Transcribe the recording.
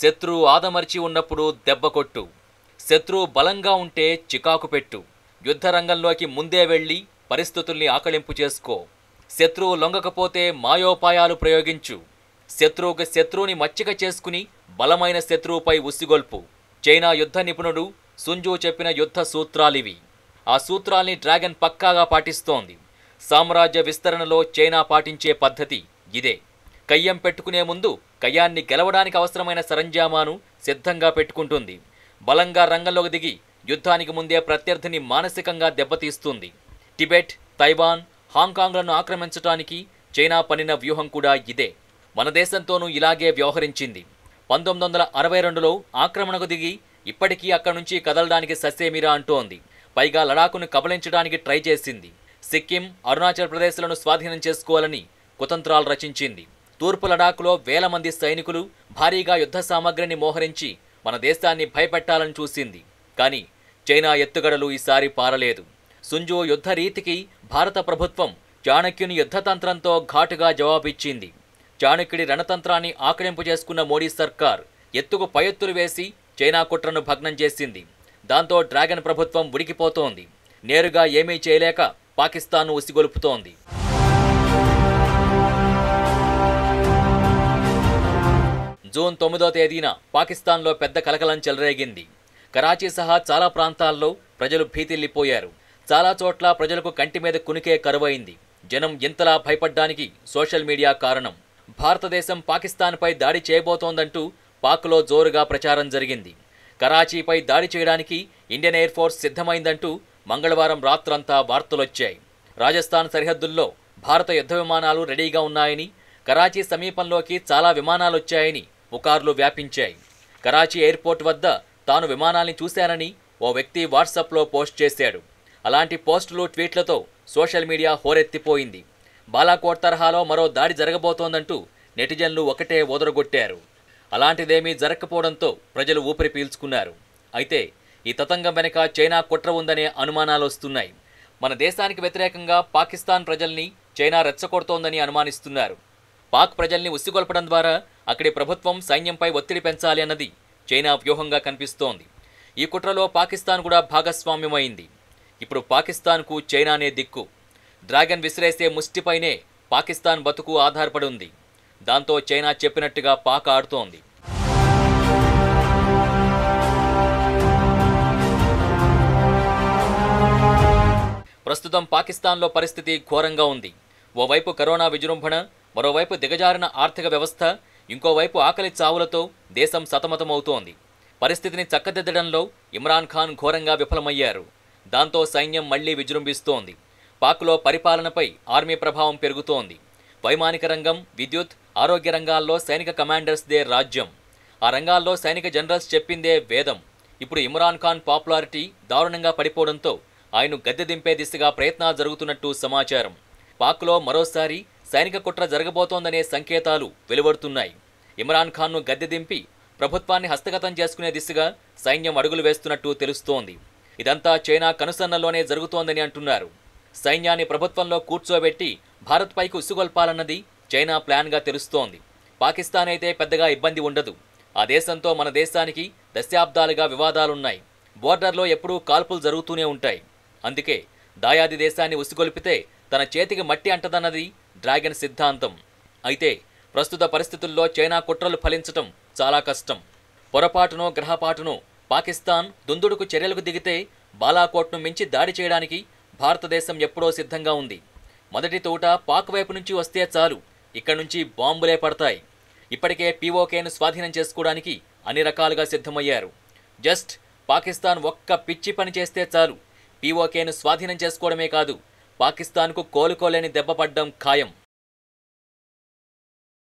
శత్రువు ఆదమర్చి ఉన్నప్పుడు దెబ్బ కొట్టు శత్రువు బలంగా ఉంటే చికాకు పెట్టు యుద్ధ రంగంలోకి ముందే వెళ్ళి పరిస్థితుల్ని ఆకలింపు చేసుకో శత్రువు లొంగకపోతే మాయోపాయాలు ప్రయోగించు శత్రువుకి శత్రువుని మచ్చిక చేసుకుని బలమైన శత్రువుపై ఉసిగొల్పు చైనా యుద్ధ నిపుణుడు సుంజు చెప్పిన యుద్ధ సూత్రాలివి ఆ సూత్రాల్ని డ్రాగన్ పక్కాగా పాటిస్తోంది సామ్రాజ్య విస్తరణలో చైనా పాటించే పద్ధతి ఇదే కయ్యం పెట్టుకునే ముందు కయ్యాన్ని గెలవడానికి అవసరమైన సరంజామాను సిద్ధంగా పెట్టుకుంటుంది బలంగా రంగంలోకి దిగి యుద్ధానికి ముందే ప్రత్యర్థిని మానసికంగా దెబ్బతీస్తుంది టిబెట్ తైవాన్ హాంకాంగ్లను ఆక్రమించడానికి చైనా పనిన వ్యూహం కూడా ఇదే మన దేశంతోనూ ఇలాగే వ్యవహరించింది పంతొమ్మిది వందల అరవై రెండులో ఆక్రమణకు దిగి ఇప్పటికీ అక్కడి నుంచి కదలడానికి ససేమిరా అంటోంది పైగా లడాకును కబలించడానికి ట్రై చేసింది సిక్కిం అరుణాచల్ ప్రదేశ్లను స్వాధీనం చేసుకోవాలని కుతంత్రాలు రచించింది తూర్పు లడాక్లో వేల మంది సైనికులు భారీగా యుద్ధ సామగ్రిని మోహరించి మన దేశాన్ని భయపెట్టాలని చూసింది కానీ చైనా ఎత్తుగడలు ఈసారి పారలేదు సుంజు యుద్ధ రీతికి భారత ప్రభుత్వం చాణక్యుని యుద్ధతంత్రంతో ఘాటుగా జవాబిచ్చింది చాణక్యుడి రణతంత్రాన్ని ఆకలింపు చేసుకున్న మోడీ సర్కార్ ఎత్తుకు పయెత్తులు వేసి చైనా కుట్రను భగ్నం చేసింది దాంతో డ్రాగన్ ప్రభుత్వం ఉడికిపోతోంది నేరుగా ఏమీ చేయలేక పాకిస్తాన్ను ఉసిగొలుపుతోంది జూన్ తొమ్మిదో తేదీన పాకిస్తాన్లో పెద్ద కలకలం చెలరేగింది కరాచీ సహా చాలా ప్రాంతాల్లో ప్రజలు భీతిల్లిపోయారు చాలా చోట్ల ప్రజలకు కంటి మీద కునికే కరువైంది జనం ఇంతలా భయపడ్డానికి సోషల్ మీడియా కారణం భారతదేశం పాకిస్తాన్పై దాడి చేయబోతోందంటూ పాక్లో జోరుగా ప్రచారం జరిగింది కరాచీపై దాడి చేయడానికి ఇండియన్ ఎయిర్ ఫోర్స్ సిద్ధమైందంటూ మంగళవారం రాత్రంతా వార్తలొచ్చాయి రాజస్థాన్ సరిహద్దుల్లో భారత యుద్ధ విమానాలు రెడీగా ఉన్నాయని కరాచీ సమీపంలోకి చాలా విమానాలొచ్చాయని పుకార్లు వ్యాపించాయి కరాచీ ఎయిర్పోర్ట్ వద్ద తాను విమానాన్ని చూశానని ఓ వ్యక్తి వాట్సాప్లో పోస్ట్ చేశాడు అలాంటి పోస్టులు ట్వీట్లతో సోషల్ మీడియా హోరెత్తిపోయింది బాలాకోట్ తరహాలో మరో దాడి జరగబోతోందంటూ నెటిజన్లు ఒకటే ఓదరగొట్టారు అలాంటిదేమీ జరగకపోవడంతో ప్రజలు ఊపిరి పీల్చుకున్నారు అయితే ఈ తతంగం వెనక చైనా కుట్ర ఉందనే అనుమానాలు వస్తున్నాయి మన దేశానికి వ్యతిరేకంగా పాకిస్తాన్ ప్రజల్ని చైనా రెచ్చగొడుతోందని అనుమానిస్తున్నారు పాక్ ప్రజల్ని ఉసిగొల్పడం ద్వారా అక్కడి ప్రభుత్వం సైన్యంపై ఒత్తిడి పెంచాలి అన్నది చైనా వ్యూహంగా కనిపిస్తోంది ఈ కుట్రలో పాకిస్తాన్ కూడా భాగస్వామ్యమైంది ఇప్పుడు పాకిస్తాన్కు చైనానే దిక్కు డ్రాగన్ విసిరేసే ముష్టిపైనే పాకిస్తాన్ బతుకు ఆధారపడి ఉంది దాంతో చైనా చెప్పినట్టుగా పాక్ ఆడుతోంది ప్రస్తుతం పాకిస్తాన్లో పరిస్థితి ఘోరంగా ఉంది ఓవైపు కరోనా విజృంభణ మరోవైపు దిగజారిన ఆర్థిక వ్యవస్థ ఇంకోవైపు ఆకలి చావులతో దేశం సతమతమవుతోంది పరిస్థితిని చక్కదిద్దడంలో ఇమ్రాన్ ఖాన్ ఘోరంగా విఫలమయ్యారు దాంతో సైన్యం మళ్లీ విజృంభిస్తోంది పాక్లో పరిపాలనపై ఆర్మీ ప్రభావం పెరుగుతోంది వైమానిక రంగం విద్యుత్ ఆరోగ్య రంగాల్లో సైనిక కమాండర్స్దే రాజ్యం ఆ రంగాల్లో సైనిక జనరల్స్ చెప్పిందే వేదం ఇప్పుడు ఇమ్రాన్ ఖాన్ పాపులారిటీ దారుణంగా పడిపోవడంతో ఆయన గద్దె దింపే దిశగా ప్రయత్నాలు జరుగుతున్నట్టు సమాచారం పాక్లో మరోసారి సైనిక కుట్ర జరగబోతోందనే సంకేతాలు వెలువడుతున్నాయి ఇమ్రాన్ ఖాన్ను గద్దె దింపి ప్రభుత్వాన్ని హస్తగతం చేసుకునే దిశగా సైన్యం అడుగులు వేస్తున్నట్టు తెలుస్తోంది ఇదంతా చైనా కనుసన్నల్లోనే జరుగుతోందని అంటున్నారు సైన్యాన్ని ప్రభుత్వంలో కూర్చోబెట్టి భారత్పైకి ఉసుగొల్పాలన్నది చైనా ప్లాన్గా తెలుస్తోంది పాకిస్తాన్ అయితే పెద్దగా ఇబ్బంది ఉండదు ఆ దేశంతో మన దేశానికి దశాబ్దాలుగా వివాదాలున్నాయి బోర్డర్లో ఎప్పుడూ కాల్పులు జరుగుతూనే ఉంటాయి అందుకే దాయాది దేశాన్ని ఉసుగొల్పితే తన చేతికి మట్టి అంటదన్నది డ్రాగన్ సిద్ధాంతం అయితే ప్రస్తుత పరిస్థితుల్లో చైనా కుట్రలు ఫలించటం చాలా కష్టం పొరపాటునో గ్రహపాటునో పాకిస్తాన్ దుందుడుకు చర్యలకు దిగితే బాలాకోట్ను మించి దాడి చేయడానికి భారతదేశం ఎప్పుడో సిద్ధంగా ఉంది మొదటి తోట పాక్ వైపు నుంచి వస్తే చాలు ఇక్కడి నుంచి బాంబులే పడతాయి ఇప్పటికే పీఓకేను స్వాధీనం చేసుకోవడానికి అన్ని రకాలుగా సిద్ధమయ్యారు జస్ట్ పాకిస్తాన్ ఒక్క పిచ్చి పని చేస్తే చాలు పీఓకేను స్వాధీనం చేసుకోవడమే కాదు పాకిస్తాన్కు కోలుకోలేని దెబ్బపడ్డం ఖాయం